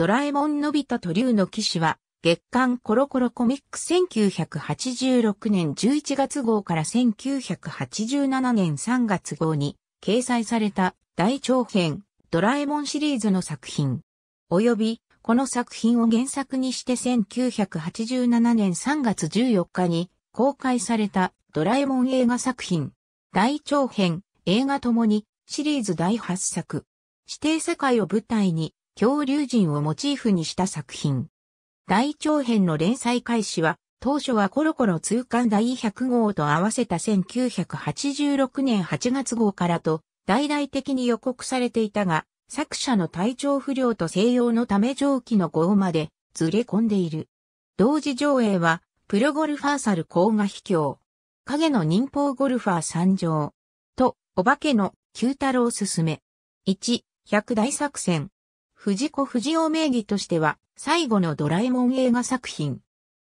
ドラえもんのび太と竜の騎士は、月刊コロコロコミック1986年11月号から1987年3月号に掲載された大長編ドラえもんシリーズの作品。及び、この作品を原作にして1987年3月14日に公開されたドラえもん映画作品。大長編、映画ともにシリーズ第8作。指定世界を舞台に恐竜人をモチーフにした作品。大長編の連載開始は、当初はコロコロ通貫第100号と合わせた1986年8月号からと、大々的に予告されていたが、作者の体調不良と西洋のため上記の号までずれ込んでいる。同時上映は、プロゴルファーサル高画秘境。影の忍法ゴルファー参上。と、お化けの九太郎すすめ。1、百大作戦。藤子不二雄名義としては、最後のドラえもん映画作品。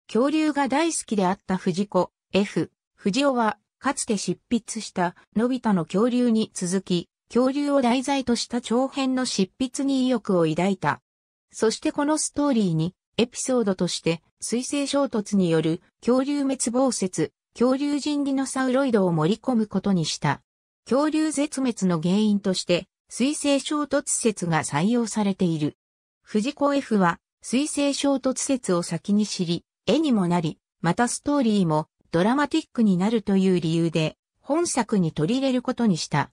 恐竜が大好きであった藤子、F、不二雄は、かつて執筆した、のび太の恐竜に続き、恐竜を題材とした長編の執筆に意欲を抱いた。そしてこのストーリーに、エピソードとして、水星衝突による恐竜滅亡説、恐竜人ディノサウロイドを盛り込むことにした。恐竜絶滅の原因として、水星衝突説が採用されている。藤子 F は水星衝突説を先に知り、絵にもなり、またストーリーもドラマティックになるという理由で本作に取り入れることにした。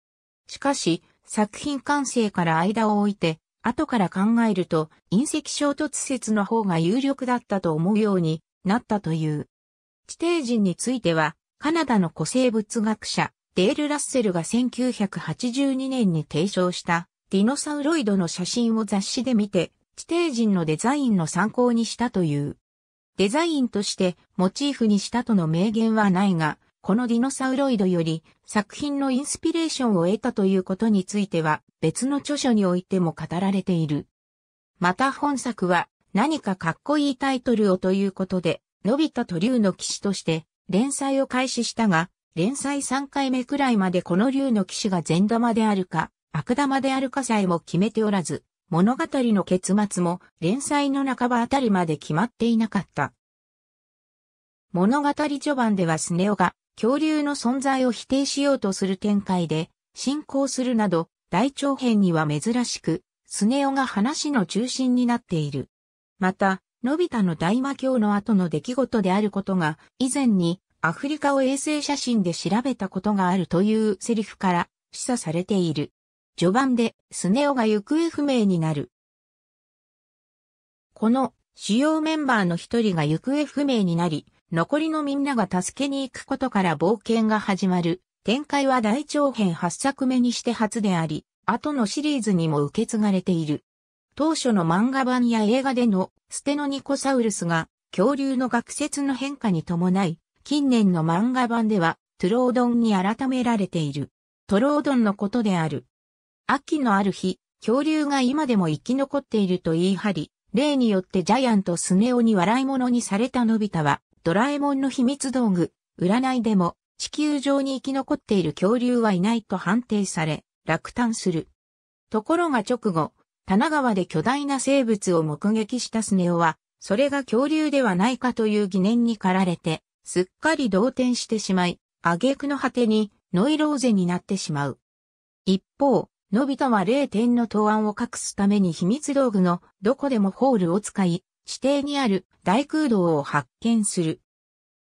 しかし、作品完成から間を置いて、後から考えると隕石衝突説の方が有力だったと思うようになったという。地底人については、カナダの古生物学者、デール・ラッセルが1982年に提唱したディノサウロイドの写真を雑誌で見て、地底人のデザインの参考にしたという。デザインとしてモチーフにしたとの名言はないが、このディノサウロイドより作品のインスピレーションを得たということについては別の著書においても語られている。また本作は何かかっこいいタイトルをということで、のび太と竜の騎士として連載を開始したが、連載3回目くらいまでこの竜の騎士が善玉であるか、悪玉であるかさえも決めておらず、物語の結末も連載の半ばあたりまで決まっていなかった。物語序盤ではスネ夫が恐竜の存在を否定しようとする展開で進行するなど大長編には珍しくスネ夫が話の中心になっている。また、のび太の大魔教の後の出来事であることが以前にアフリカを衛星写真で調べたことがあるというセリフから示唆されている。序盤でスネ夫が行方不明になる。この主要メンバーの一人が行方不明になり、残りのみんなが助けに行くことから冒険が始まる。展開は大長編8作目にして初であり、後のシリーズにも受け継がれている。当初の漫画版や映画でのステノニコサウルスが恐竜の学説の変化に伴い近年の漫画版では、トゥロードンに改められている。トロードンのことである。秋のある日、恐竜が今でも生き残っていると言い張り、例によってジャイアントスネ夫に笑い物にされたのび太は、ドラえもんの秘密道具、占いでも、地球上に生き残っている恐竜はいないと判定され、落胆する。ところが直後、神奈川で巨大な生物を目撃したスネ夫は、それが恐竜ではないかという疑念に駆られて、すっかり動転してしまい、挙句の果てにノイローゼになってしまう。一方、のび太は0点の答案を隠すために秘密道具のどこでもホールを使い、地底にある大空洞を発見する。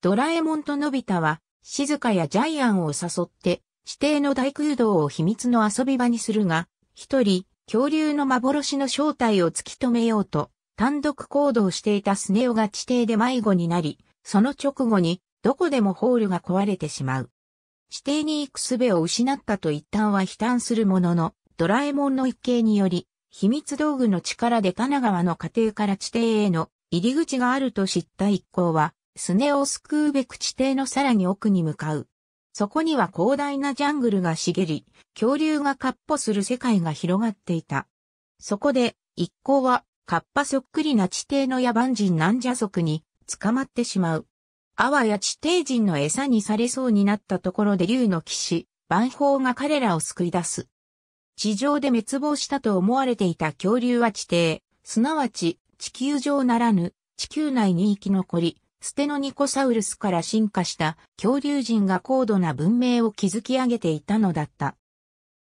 ドラえもんとのび太は、静かやジャイアンを誘って、指定の大空洞を秘密の遊び場にするが、一人、恐竜の幻の正体を突き止めようと、単独行動していたスネオが地底で迷子になり、その直後にどこでもホールが壊れてしまう。指定に行く術を失ったと一旦は悲嘆するものの、ドラえもんの一計により、秘密道具の力で神奈川の家庭から地底への入り口があると知った一行は、スネを救うべく地底のさらに奥に向かう。そこには広大なジャングルが茂り、恐竜がカッポする世界が広がっていた。そこで、一行は、カッパそっくりな地底の野蛮人南蛇族に捕まってしまう。あわや地底人の餌にされそうになったところで竜の騎士、万法が彼らを救い出す。地上で滅亡したと思われていた恐竜は地底、すなわち地球上ならぬ地球内に生き残り、ステノニコサウルスから進化した恐竜人が高度な文明を築き上げていたのだった。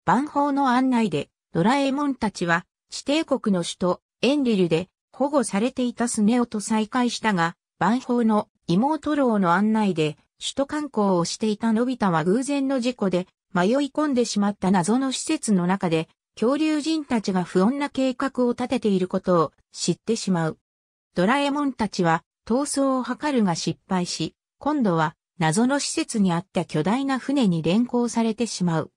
万法の案内でドラえもんたちは地底国の首都エンリルで保護されていたスネオと再会したが、万宝の妹郎の案内で、首都観光をしていたのび太は偶然の事故で、迷い込んでしまった謎の施設の中で、恐竜人たちが不穏な計画を立てていることを知ってしまう。ドラえもんたちは、逃走を図るが失敗し、今度は、謎の施設にあった巨大な船に連行されてしまう。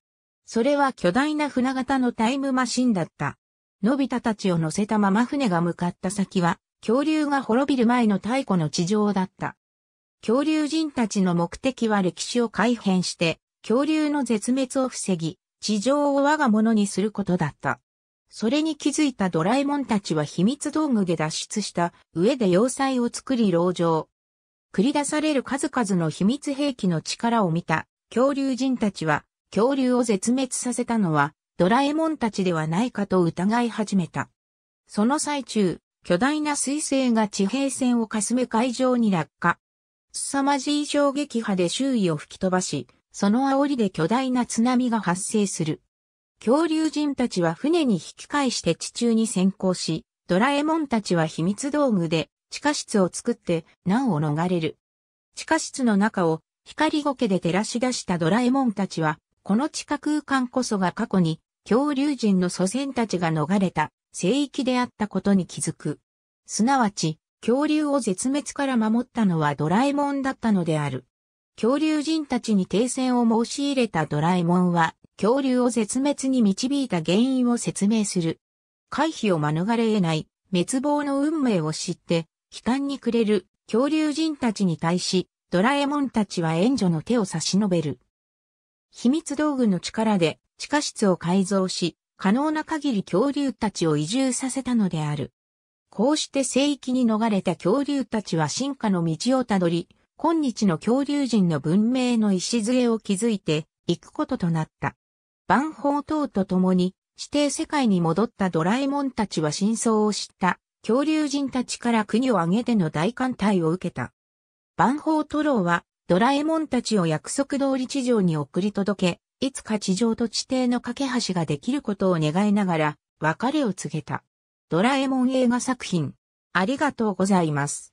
それは巨大な船型のタイムマシンだった。のび太たちを乗せたまま船が向かった先は、恐竜が滅びる前の太古の地上だった。恐竜人たちの目的は歴史を改変して、恐竜の絶滅を防ぎ、地上を我が物にすることだった。それに気づいたドラえもんたちは秘密道具で脱出した上で要塞を作り牢城。繰り出される数々の秘密兵器の力を見た恐竜人たちは恐竜を絶滅させたのはドラえもんたちではないかと疑い始めた。その最中、巨大な彗星が地平線をかすめ海上に落下。凄まじい衝撃波で周囲を吹き飛ばし、その煽りで巨大な津波が発生する。恐竜人たちは船に引き返して地中に先行し、ドラえもんたちは秘密道具で地下室を作って難を逃れる。地下室の中を光苔で照らし出したドラえもんたちは、この地下空間こそが過去に恐竜人の祖先たちが逃れた聖域であったことに気づく。すなわち、恐竜を絶滅から守ったのはドラえもんだったのである。恐竜人たちに停戦を申し入れたドラえもんは、恐竜を絶滅に導いた原因を説明する。回避を免れ得ない滅亡の運命を知って、悲嘆に暮れる恐竜人たちに対し、ドラえもんたちは援助の手を差し伸べる。秘密道具の力で地下室を改造し、可能な限り恐竜たちを移住させたのである。こうして聖域に逃れた恐竜たちは進化の道をたどり、今日の恐竜人の文明の礎を築いていくこととなった。万宝等と共に指定世界に戻ったドラえもんたちは真相を知った恐竜人たちから国を挙げての大艦隊を受けた。万宝トローはドラえもんたちを約束通り地上に送り届け、いつか地上と地底の架け橋ができることを願いながら別れを告げた。ドラえもん映画作品。ありがとうございます。